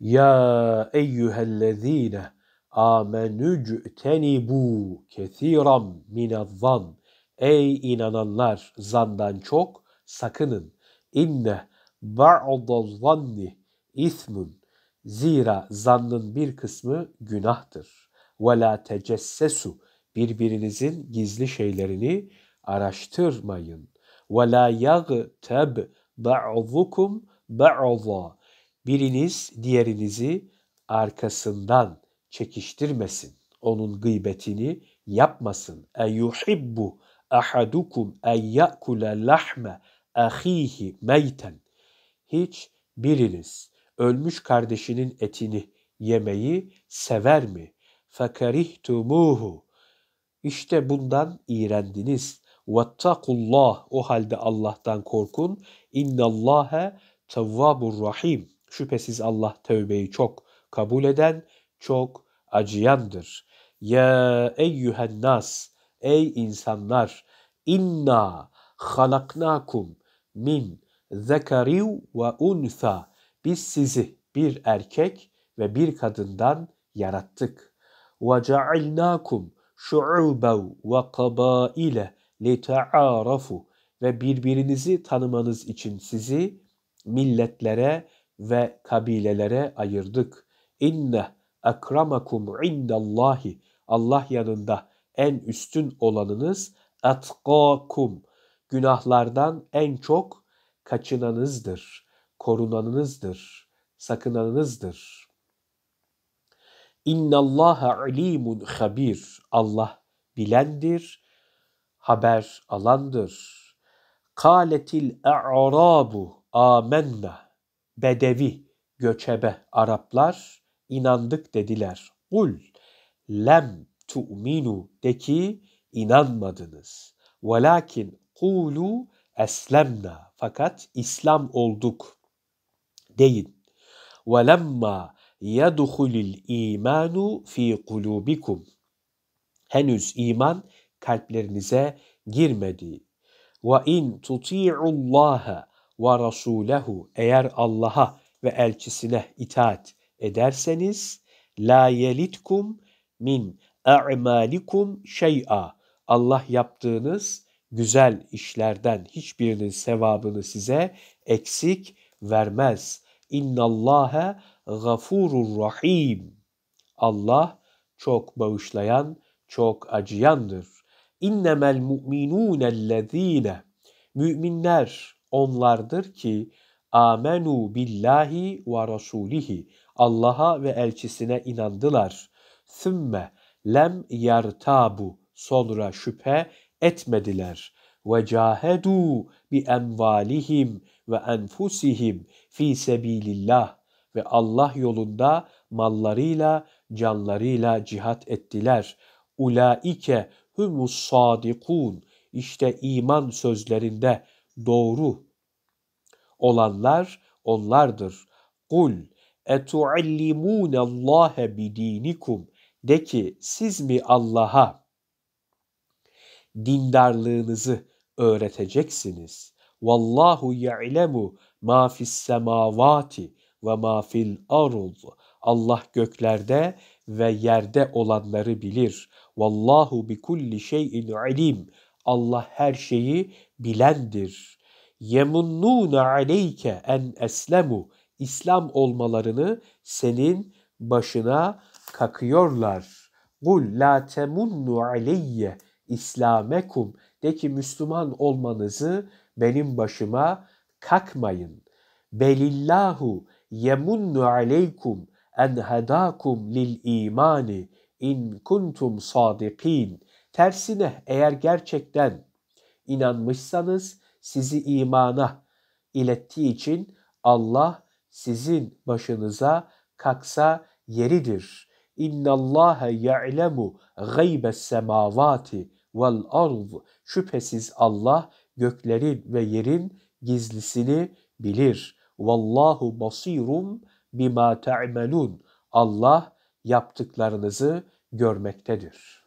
Ya eyyühellezine amenüctenibu kethiram minazzan. Ey inananlar zandan çok sakının. İnne ba'da zanni ismun. Zira zannın bir kısmı günahtır. Ve la tecessesu. Birbirinizin gizli şeylerini araştırmayın. Ve la yagteb ba'zukum ba'za biriniz diğerinizi arkasından çekiştirmesin. Onun gıybetini yapmasın. Eyyuhibbu ahadukum en ya'kule lahme ahihi meyten. Hiç biriniz ölmüş kardeşinin etini yemeyi sever mi? Fakarihtumuhu. İşte bundan iğrendiniz. Vettakullah. O halde Allah'tan korkun. İnnallâhe tevvabur rahim. Şüphesiz Allah tövbeyi çok kabul eden, çok acıyandır. Ya eyyühen nas, ey insanlar, inna halaknakum min zekariv ve untha. Biz sizi bir erkek ve bir kadından yarattık. Ve cealnakum şu'ubev ve kabaile lite'arafu ve birbirinizi tanımanız için sizi milletlere ve kabilelere ayırdık. İnne akramakum indallahi Allah yanında en üstün olanınız etkakum günahlardan en çok kaçınanızdır, korunanınızdır, sakınanınızdır. İnnallaha alimun habir. Allah bilendir, haber alandır. Kâletil a'rabu âmennâ bedevi, göçebe Araplar inandık dediler. Ul lem tu'minu de ki inanmadınız. Velakin kulu eslemna fakat İslam olduk deyin. Ve lemma yedhulil imanu fi kulubikum. Henüz iman kalplerinize girmedi. Ve in tuti'ullaha ve rasulehu eğer Allah'a ve elçisine itaat ederseniz la yelitkum min a'malikum şey'a Allah yaptığınız güzel işlerden hiçbirinin sevabını size eksik vermez. İnnallâhe gafurur rahim. Allah çok bağışlayan, çok acıyandır. İnnemel mu'minûnellezîne Müminler onlardır ki amenu billahi ve rasulihi Allah'a ve elçisine inandılar. Sümme lem yertabu sonra şüphe etmediler. Ve cahedu bi envalihim ve enfusihim fi sebilillah ve Allah yolunda mallarıyla canlarıyla cihat ettiler. Ulaike humus sadikun işte iman sözlerinde doğru olanlar onlardır. Kul etuallimune Allahe bidinikum de ki siz mi Allah'a dindarlığınızı öğreteceksiniz? Vallahu ya'lemu ma fis semavati ve ma fil arud. Allah göklerde ve yerde olanları bilir. Vallahu bi kulli şeyin alim. Allah her şeyi bilendir yemunnûne aleyke en eslemu İslam olmalarını senin başına kakıyorlar. Kul la temunnu aleyye İslamekum de ki Müslüman olmanızı benim başıma kakmayın. Belillahu yemunnu aleykum en hedakum lil imani in kuntum sadikin. Tersine eğer gerçekten inanmışsanız sizi imana ilettiği için Allah sizin başınıza kaksa yeridir. İnna Allaha ya'lemu gaybes semavati vel ard. Şüphesiz Allah göklerin ve yerin gizlisini bilir. Vallahu basirun bima ta'melun. Allah yaptıklarınızı görmektedir.